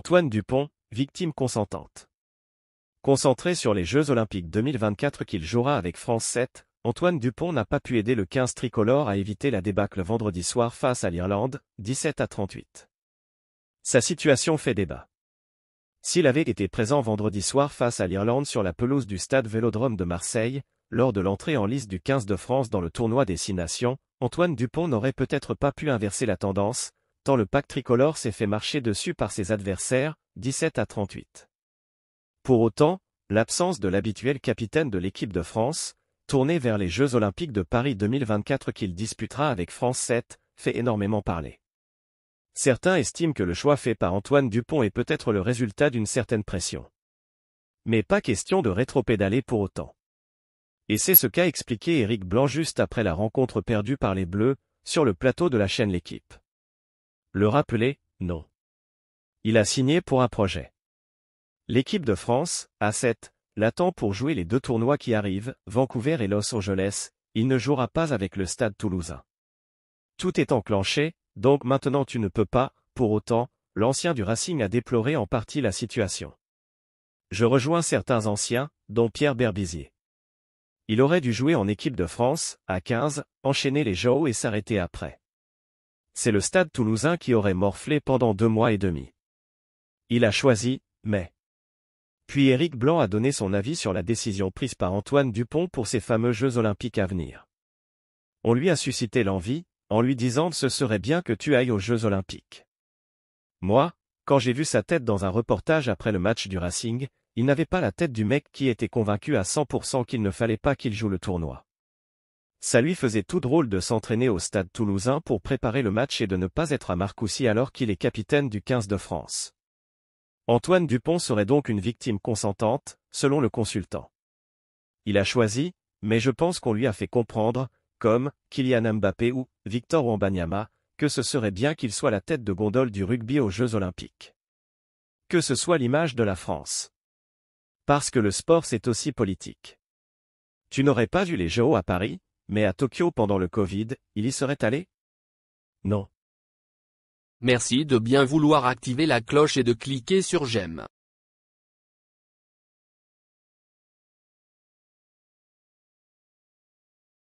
Antoine Dupont, victime consentante. Concentré sur les Jeux Olympiques 2024 qu'il jouera avec France 7, Antoine Dupont n'a pas pu aider le 15 tricolore à éviter la débâcle vendredi soir face à l'Irlande, 17 à 38. Sa situation fait débat. S'il avait été présent vendredi soir face à l'Irlande sur la pelouse du stade Vélodrome de Marseille, lors de l'entrée en liste du 15 de France dans le tournoi des Six Nations, Antoine Dupont n'aurait peut-être pas pu inverser la tendance, le pack tricolore s'est fait marcher dessus par ses adversaires, 17 à 38. Pour autant, l'absence de l'habituel capitaine de l'équipe de France, tourné vers les Jeux Olympiques de Paris 2024 qu'il disputera avec France 7, fait énormément parler. Certains estiment que le choix fait par Antoine Dupont est peut-être le résultat d'une certaine pression. Mais pas question de rétropédaler pour autant. Et c'est ce qu'a expliqué Éric Blanc juste après la rencontre perdue par les Bleus, sur le plateau de la chaîne L'équipe. Le rappeler, non. Il a signé pour un projet. L'équipe de France, A7, l'attend pour jouer les deux tournois qui arrivent, Vancouver et Los Angeles, il ne jouera pas avec le stade toulousain. Tout est enclenché, donc maintenant tu ne peux pas, pour autant, l'ancien du Racing a déploré en partie la situation. Je rejoins certains anciens, dont Pierre Berbizier. Il aurait dû jouer en équipe de France, à 15, enchaîner les jeux et s'arrêter après c'est le stade toulousain qui aurait morflé pendant deux mois et demi. Il a choisi, mais. Puis Éric Blanc a donné son avis sur la décision prise par Antoine Dupont pour ces fameux Jeux olympiques à venir. On lui a suscité l'envie, en lui disant ce serait bien que tu ailles aux Jeux olympiques. Moi, quand j'ai vu sa tête dans un reportage après le match du Racing, il n'avait pas la tête du mec qui était convaincu à 100% qu'il ne fallait pas qu'il joue le tournoi. Ça lui faisait tout drôle de s'entraîner au stade toulousain pour préparer le match et de ne pas être à Marcoussis alors qu'il est capitaine du 15 de France. Antoine Dupont serait donc une victime consentante, selon le consultant. Il a choisi, mais je pense qu'on lui a fait comprendre, comme Kylian Mbappé ou Victor Wambanyama, que ce serait bien qu'il soit la tête de gondole du rugby aux Jeux Olympiques. Que ce soit l'image de la France. Parce que le sport c'est aussi politique. Tu n'aurais pas vu les JO à Paris, mais à Tokyo pendant le Covid, il y serait allé Non. Merci de bien vouloir activer la cloche et de cliquer sur j'aime.